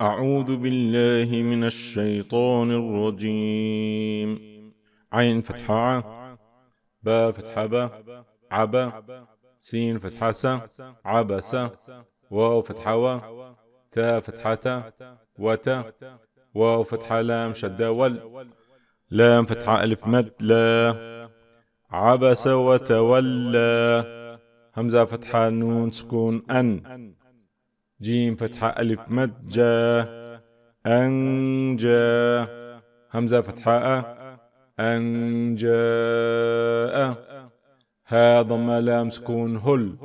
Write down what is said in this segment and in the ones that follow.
أعوذ بالله من الشيطان الرجيم عين فتحة باء فتحة باء عبا سين فتحة سا عبس واو فتحة و تا فتحة تا وتا واو فتحة لام شدة ول لام فتحة ألف مد لا عبس وتولى همزة فتحة نون سكون أن جيم فتحة ألف مد جا أنجا همزة فتحة أ ها ضم لام سكون هل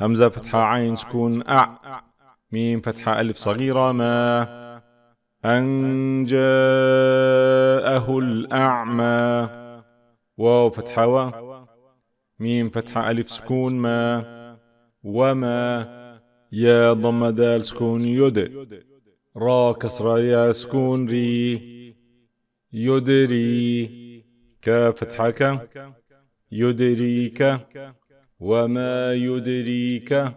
همزة فتحة عين سكون أع ميم فتحة ألف صغيرة ما أنجاءه الأعمى واو فتحة و ميم فتحة ألف سكون ما وما يا ضم دال سكون يد را كسرى يا سكون ري يدري كفتحك يدريك وما يدريك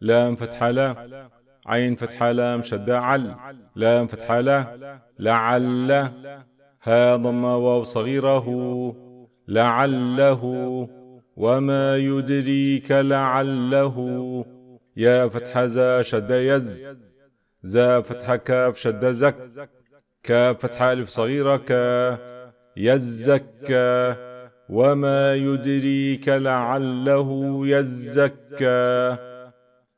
لام فتحة لا عين فتحة لام شدة عل لام فتحة لا لعل ها ضم واو صغيره لعله وما يدريك لعله يا فتح زا شد يز زا فتح كاف شد زك كاف فتح ألف صغيرة كا يزكى وما يدريك لعله يزكى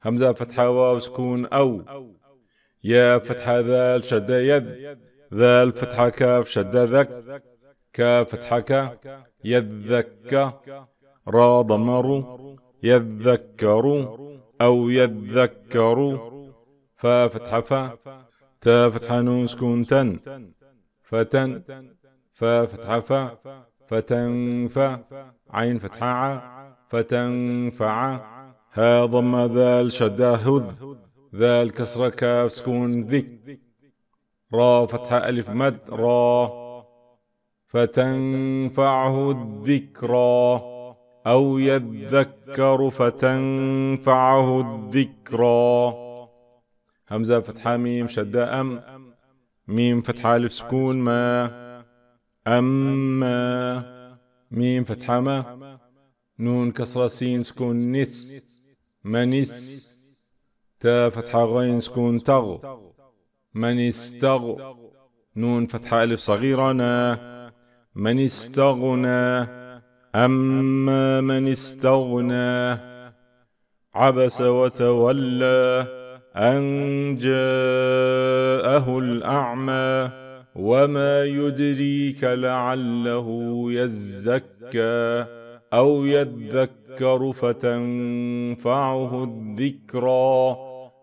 همزة فتح واو سكون أو يا فتح ذال شد يد ذال فتح كاف شد ذك كاف فتح كا يذك را ضمر يذكر أو يذكر فا فتح فا تا فتح نون سكون تن فتن فا فتح فا فتنفع عين فتحة ع فتنفع ها ضم ذال شدة هذ ذال كسر كاف سكون ذك را فتح ألف مد را فتنفعه الذكرى أو يذكر فتنفعه الذكرى همزة فتحة ميم شدة أم ميم فتحة ألف سكون ما أما ميم فتحة ما نون كسرة سين سكون نس منس تا فتحة غين سكون تغ من استغ نون فتحة ألف صغيرة نا من استغنى أما من استغنى عبس وتولى أن جاءه الأعمى وما يدريك لعله يزكى أو يذكر فتنفعه الذكرى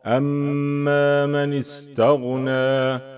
أما من استغنى